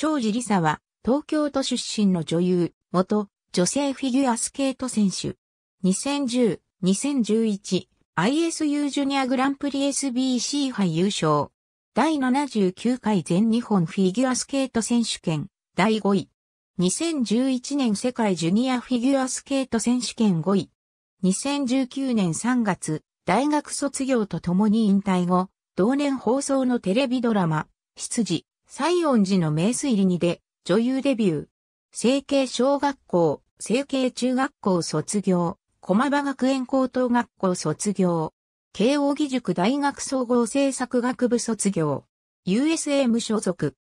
庄司理沙は、東京都出身の女優、元、女性フィギュアスケート選手。2010、2011、ISU ジュニアグランプリ SBC 杯優勝。第79回全日本フィギュアスケート選手権、第5位。2011年世界ジュニアフィギュアスケート選手権5位。2019年3月、大学卒業とともに引退後、同年放送のテレビドラマ、執事、西園寺の名水理にで、女優デビュー。成形小学校、成形中学校卒業、駒場学園高等学校卒業、慶応義塾大学総合政策学部卒業、USA 無所属。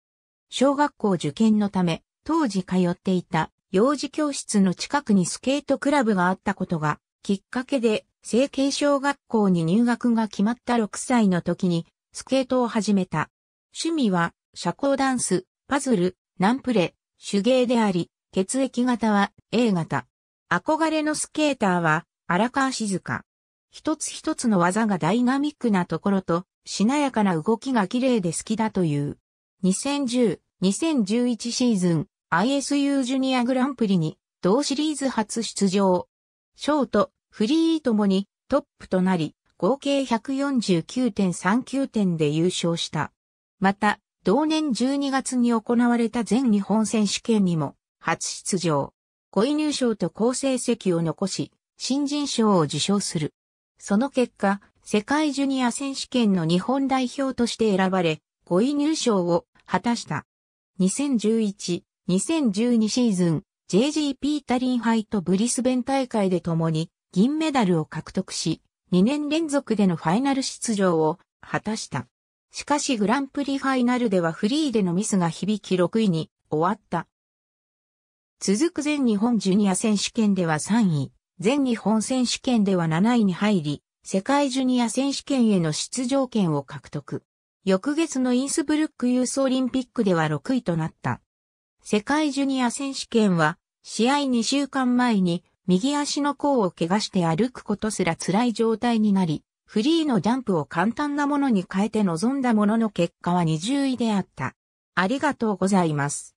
小学校受験のため、当時通っていた幼児教室の近くにスケートクラブがあったことが、きっかけで、成形小学校に入学が決まった6歳の時に、スケートを始めた。趣味は、社交ダンス、パズル、ナンプレ、手芸であり、血液型は A 型。憧れのスケーターは荒川静香。一つ一つの技がダイナミックなところと、しなやかな動きが綺麗で好きだという。2010、2011シーズン ISU ジュニアグランプリに同シリーズ初出場。ショート、フリーともにトップとなり、合計149.39点で優勝した。また、同年12月に行われた全日本選手権にも初出場。5位入賞と好成績を残し、新人賞を受賞する。その結果、世界ジュニア選手権の日本代表として選ばれ、5位入賞を果たした。2011、2012シーズン、JGP タリンハイとブリスベン大会で共に銀メダルを獲得し、2年連続でのファイナル出場を果たした。しかしグランプリファイナルではフリーでのミスが響き6位に終わった。続く全日本ジュニア選手権では3位、全日本選手権では7位に入り、世界ジュニア選手権への出場権を獲得。翌月のインスブルックユースオリンピックでは6位となった。世界ジュニア選手権は、試合2週間前に右足の甲を怪我して歩くことすら辛い状態になり、フリーのジャンプを簡単なものに変えて臨んだものの結果は20位であった。ありがとうございます。